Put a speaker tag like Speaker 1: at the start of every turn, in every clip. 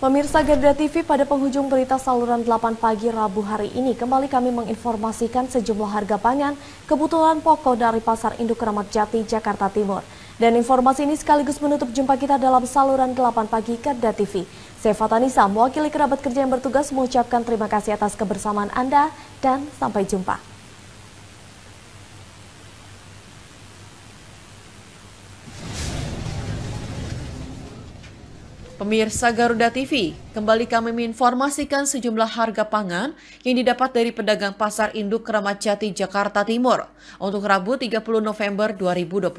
Speaker 1: Pemirsa Garda TV pada penghujung berita saluran 8 pagi Rabu hari ini kembali kami menginformasikan sejumlah harga pangan kebutuhan pokok dari Pasar Induk Keramat Jati, Jakarta Timur. Dan informasi ini sekaligus menutup jumpa kita dalam saluran 8 pagi Garda TV. Saya Fatanisa, mewakili kerabat kerja yang bertugas mengucapkan terima kasih atas kebersamaan Anda dan sampai jumpa.
Speaker 2: Pemirsa Garuda TV, kembali kami menginformasikan sejumlah harga pangan yang didapat dari pedagang pasar induk Keramat Jati, Jakarta Timur untuk Rabu 30 November 2022.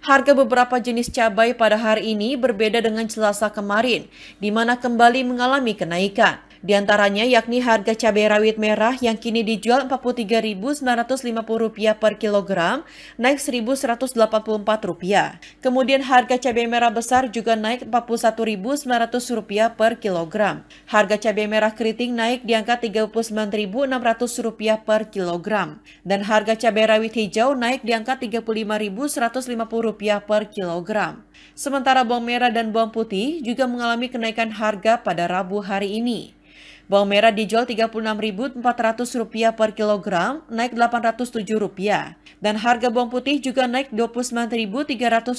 Speaker 2: Harga beberapa jenis cabai pada hari ini berbeda dengan Selasa kemarin, di mana kembali mengalami kenaikan. Di antaranya yakni harga cabai rawit merah yang kini dijual Rp43.950 per kilogram naik Rp1.184. Kemudian harga cabai merah besar juga naik Rp41.900 per kilogram. Harga cabai merah keriting naik di angka Rp39.600 per kilogram. Dan harga cabai rawit hijau naik di angka Rp35.150 per kilogram. Sementara bawang merah dan bawang putih juga mengalami kenaikan harga pada Rabu hari ini. Bawang merah dijual Rp36.400 per kilogram, naik Rp807. Dan harga bawang putih juga naik Rp29.300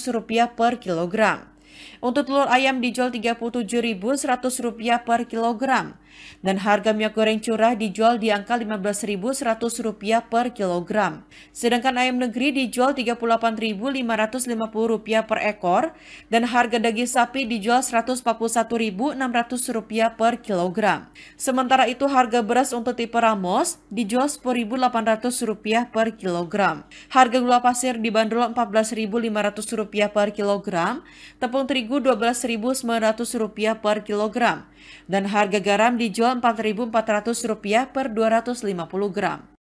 Speaker 2: per kilogram. Untuk telur ayam dijual Rp37.100 per kilogram dan harga minyak goreng curah dijual di angka Rp15.100 per kilogram. Sedangkan ayam negeri dijual Rp38.550 per ekor dan harga daging sapi dijual Rp141.600 per kilogram. Sementara itu harga beras untuk tipe Ramos dijual Rp10.800 per kilogram. Harga gula pasir dibanderol Rp14.500 per kilogram, tepung tepung terigu Rp12.900 per kilogram dan harga garam dijual Rp4.400 per 250 gram.